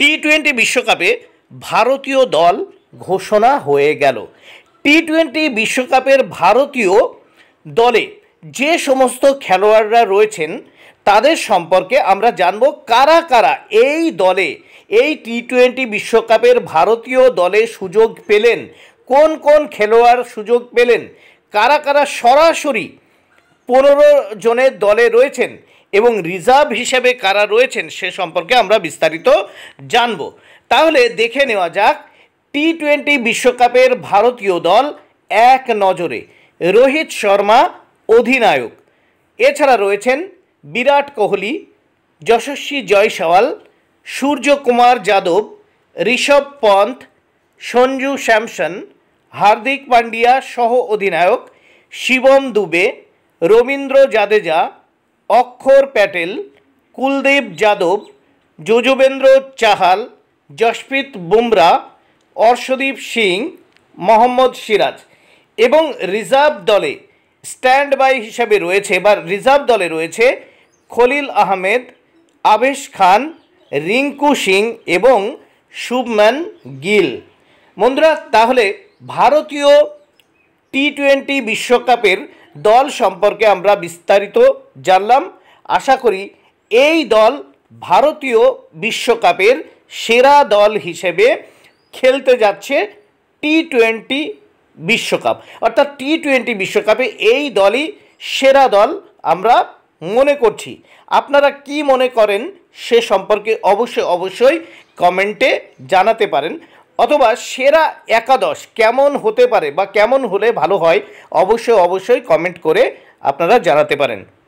T twenty বিশ্বকাপে ভারতীয় দল ঘোষণা হয়ে গেল টি টোয়েন্টি বিশ্বকাপের ভারতীয় দলে যে সমস্ত খেলোয়াড়রা রয়েছেন তাদের সম্পর্কে আমরা জানব কারা কারা এই দলে এই টি টোয়েন্টি বিশ্বকাপের ভারতীয় দলে সুযোগ পেলেন কোন কোন খেলোয়াড় সুযোগ পেলেন কারা কারা সরাসরি পনেরো জনের দলে রয়েছেন এবং রিজার্ভ হিসেবে কারা রয়েছেন সে সম্পর্কে আমরা বিস্তারিত জানব তাহলে দেখে নেওয়া যাক টি টোয়েন্টি বিশ্বকাপের ভারতীয় দল এক নজরে রোহিত শর্মা অধিনায়ক এছাড়া রয়েছেন বিরাট কোহলি যশস্বী জয়সওয়াল সূর্যকুমার যাদব ঋষভ পন্থ সঞ্জু স্যামসন হার্দিক পান্ডিয়া সহ অধিনায়ক শিবম দুবে রবীন্দ্র জাদেজা অক্ষর প্যাটেল কুলদীপ যাদব যজুবেন্দ্র চাহাল যশপ্রীত বুমরা অর্শদীপ সিং মোহাম্মদ সিরাজ এবং রিজার্ভ দলে স্ট্যান্ড বাই হিসাবে রয়েছে বা রিজার্ভ দলে রয়েছে খলিল আহমেদ আবেশ খান রিঙ্কু সিং এবং শুভম্যান গিল বন্ধুরা তাহলে ভারতীয় টি টোয়েন্টি বিশ্বকাপের দল সম্পর্কে আমরা বিস্তারিত জানলাম আশা করি এই দল ভারতীয় বিশ্বকাপের সেরা দল হিসেবে খেলতে যাচ্ছে টি টোয়েন্টি বিশ্বকাপ অর্থাৎ টি টোয়েন্টি বিশ্বকাপে এই দলই সেরা দল আমরা মনে করছি আপনারা কি মনে করেন সে সম্পর্কে অবশ্যই অবশ্যই কমেন্টে জানাতে পারেন অথবা সেরা একাদশ কেমন হতে পারে বা কেমন হলে ভালো হয় অবশ্যই অবশ্যই কমেন্ট করে আপনারা জানাতে পারেন